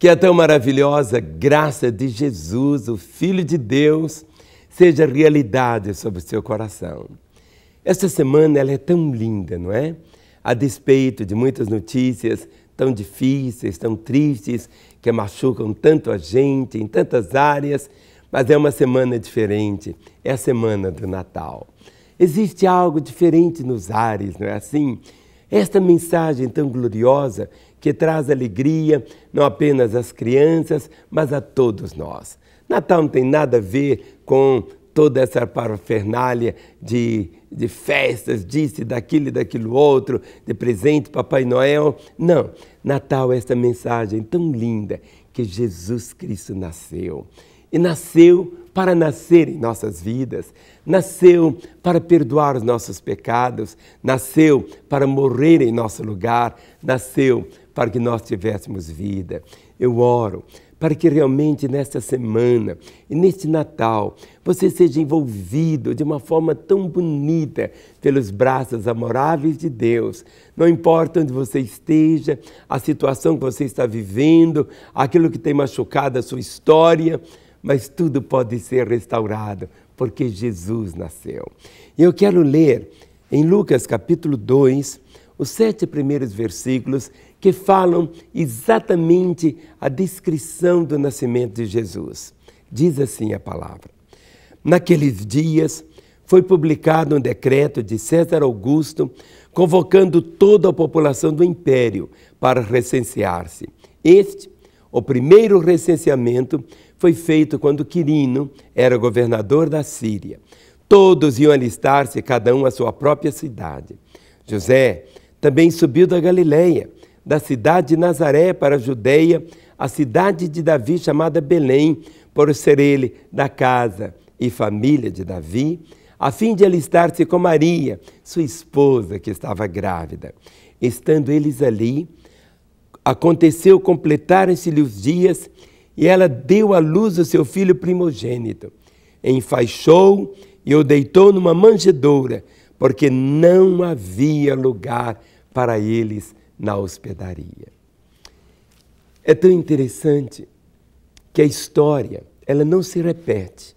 Que a é tão maravilhosa graça de Jesus, o Filho de Deus, seja realidade sobre o seu coração. Esta semana ela é tão linda, não é? A despeito de muitas notícias tão difíceis, tão tristes, que machucam tanto a gente em tantas áreas, mas é uma semana diferente, é a semana do Natal. Existe algo diferente nos ares, não é assim? Esta mensagem tão gloriosa que traz alegria não apenas às crianças, mas a todos nós. Natal não tem nada a ver com toda essa parafernália de, de festas, disse daquilo e daquilo outro, de presente, Papai Noel. Não, Natal é esta mensagem tão linda que Jesus Cristo nasceu. E nasceu para nascer em nossas vidas, nasceu para perdoar os nossos pecados, nasceu para morrer em nosso lugar, nasceu para que nós tivéssemos vida. Eu oro para que realmente nesta semana e neste Natal você seja envolvido de uma forma tão bonita pelos braços amoráveis de Deus. Não importa onde você esteja, a situação que você está vivendo, aquilo que tem machucado a sua história, mas tudo pode ser restaurado porque Jesus nasceu. E eu quero ler em Lucas capítulo 2, os sete primeiros versículos que falam exatamente a descrição do nascimento de Jesus. Diz assim a palavra: Naqueles dias foi publicado um decreto de César Augusto convocando toda a população do império para recensear-se. Este, o primeiro recenseamento, foi feito quando Quirino era governador da Síria. Todos iam alistar-se, cada um à sua própria cidade. José também subiu da Galileia da cidade de Nazaré para a Judéia, a cidade de Davi chamada Belém, por ser ele da casa e família de Davi, a fim de alistar-se com Maria, sua esposa, que estava grávida. Estando eles ali, aconteceu completarem se lhe os dias e ela deu à luz o seu filho primogênito. Enfaixou e o deitou numa manjedoura, porque não havia lugar para eles na hospedaria. É tão interessante que a história, ela não se repete,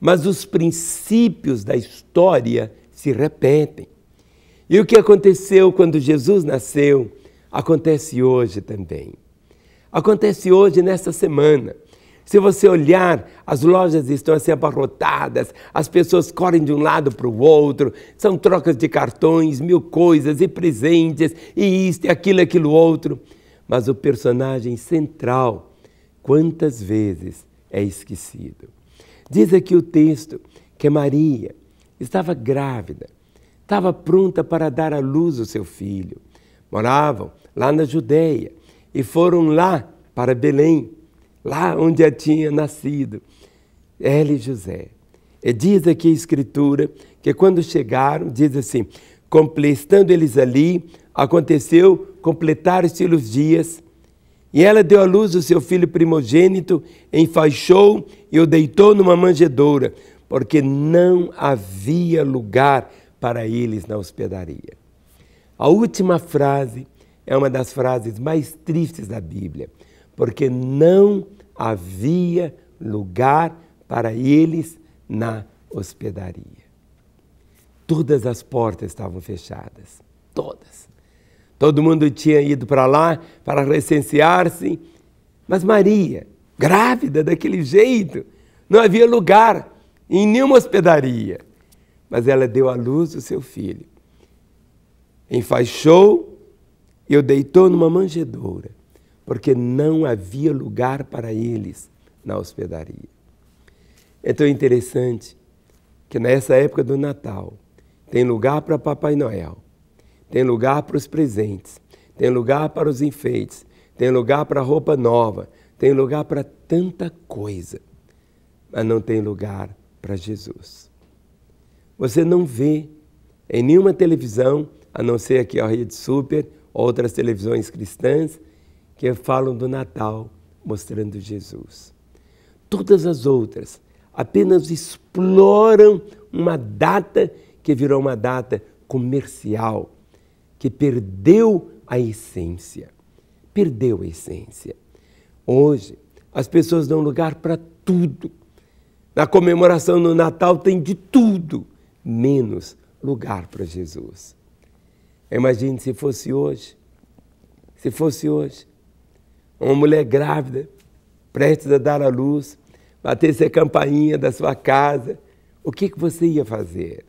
mas os princípios da história se repetem. E o que aconteceu quando Jesus nasceu acontece hoje também. Acontece hoje nessa semana. Se você olhar, as lojas estão assim abarrotadas, as pessoas correm de um lado para o outro, são trocas de cartões, mil coisas e presentes, e isto, e aquilo, e aquilo outro. Mas o personagem central, quantas vezes é esquecido? Diz aqui o texto que Maria estava grávida, estava pronta para dar à luz o seu filho. Moravam lá na Judéia e foram lá para Belém lá onde ela tinha nascido, ela e José. E diz aqui a Escritura que quando chegaram, diz assim: estando eles ali, aconteceu completar se os dias. E ela deu à luz o seu filho primogênito, enfaixou e o deitou numa manjedoura, porque não havia lugar para eles na hospedaria. A última frase é uma das frases mais tristes da Bíblia, porque não havia lugar para eles na hospedaria. Todas as portas estavam fechadas, todas. Todo mundo tinha ido para lá para recensear-se, mas Maria, grávida daquele jeito, não havia lugar em nenhuma hospedaria. Mas ela deu à luz o seu filho. Enfaixou e o deitou numa manjedoura porque não havia lugar para eles na hospedaria. É tão interessante que nessa época do Natal tem lugar para Papai Noel, tem lugar para os presentes, tem lugar para os enfeites, tem lugar para roupa nova, tem lugar para tanta coisa, mas não tem lugar para Jesus. Você não vê em nenhuma televisão, a não ser aqui a Rede Super, outras televisões cristãs, que falam do Natal mostrando Jesus. Todas as outras apenas exploram uma data que virou uma data comercial, que perdeu a essência. Perdeu a essência. Hoje, as pessoas dão lugar para tudo. Na comemoração do Natal tem de tudo, menos lugar para Jesus. Imagine se fosse hoje. Se fosse hoje, uma mulher grávida, prestes a dar à luz, batesse a campainha da sua casa, o que, que você ia fazer?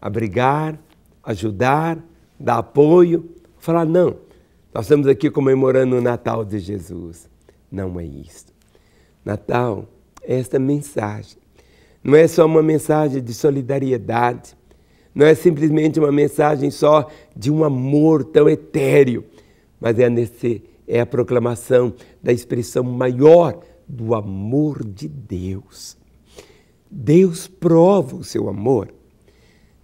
Abrigar, ajudar, dar apoio? Falar, não, nós estamos aqui comemorando o Natal de Jesus. Não é isso. Natal é esta mensagem. Não é só uma mensagem de solidariedade, não é simplesmente uma mensagem só de um amor tão etéreo, mas é a necessidade é a proclamação da expressão maior do amor de Deus. Deus prova o seu amor.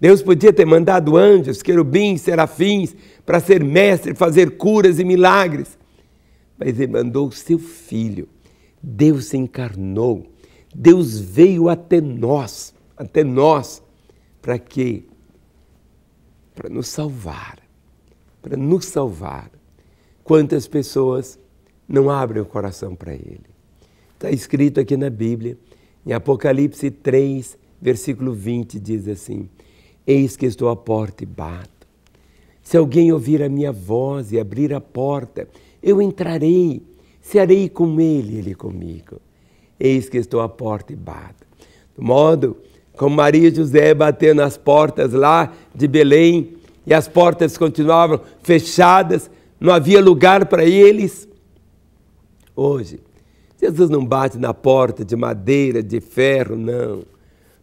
Deus podia ter mandado anjos, querubins, serafins para ser mestre, fazer curas e milagres, mas ele mandou o seu filho. Deus se encarnou. Deus veio até nós, até nós, para quê? Para nos salvar. Para nos salvar. Quantas pessoas não abrem o coração para Ele? Está escrito aqui na Bíblia, em Apocalipse 3, versículo 20, diz assim: Eis que estou à porta e bato. Se alguém ouvir a minha voz e abrir a porta, eu entrarei, Searei com ele, ele comigo. Eis que estou à porta e bato. Do modo como Maria e José batendo as portas lá de Belém, e as portas continuavam fechadas, não havia lugar para eles. Hoje, Jesus não bate na porta de madeira, de ferro, não.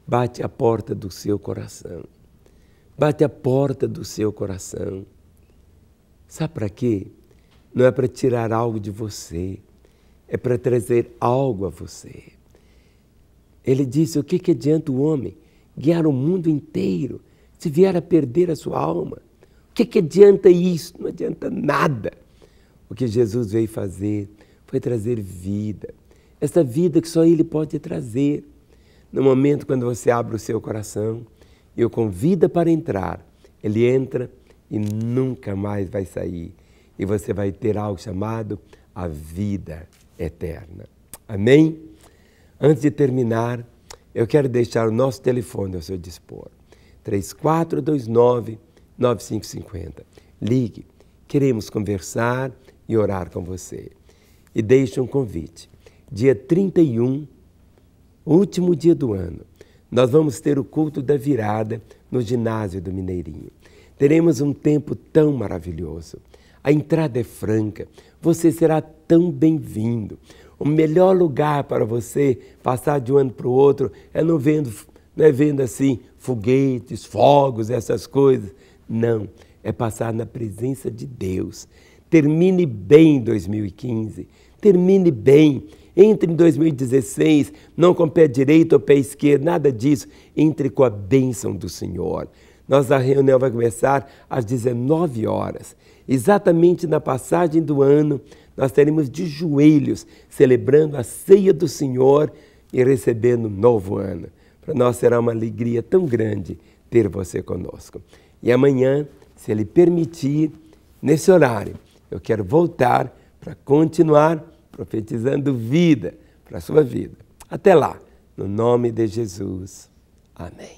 Bate a porta do seu coração. Bate a porta do seu coração. Sabe para quê? Não é para tirar algo de você, é para trazer algo a você. Ele disse: O que, que adianta o homem guiar o mundo inteiro se vier a perder a sua alma? que, que adianta isso? Não adianta nada. O que Jesus veio fazer foi trazer vida. Essa vida que só Ele pode trazer. No momento quando você abre o seu coração e o convida para entrar, ele entra e nunca mais vai sair. E você vai ter algo chamado a vida eterna. Amém? Antes de terminar, eu quero deixar o nosso telefone ao seu dispor. 3429 9550. Ligue, queremos conversar e orar com você. E deixe um convite. Dia 31, último dia do ano, nós vamos ter o culto da virada no ginásio do Mineirinho. Teremos um tempo tão maravilhoso. A entrada é franca, você será tão bem-vindo. O melhor lugar para você passar de um ano para o outro é não vendo, não é vendo assim foguetes, fogos, essas coisas não, é passar na presença de Deus. Termine bem 2015, termine bem. Entre em 2016, não com pé direito ou pé esquerdo, nada disso. Entre com a bênção do Senhor. Nossa reunião vai começar às 19 horas. Exatamente na passagem do ano, nós teremos de joelhos celebrando a ceia do Senhor e recebendo um novo ano. Para nós será uma alegria tão grande ter você conosco. E amanhã, se ele permitir, nesse horário, eu quero voltar para continuar profetizando vida para a sua vida. Até lá, no nome de Jesus. Amém.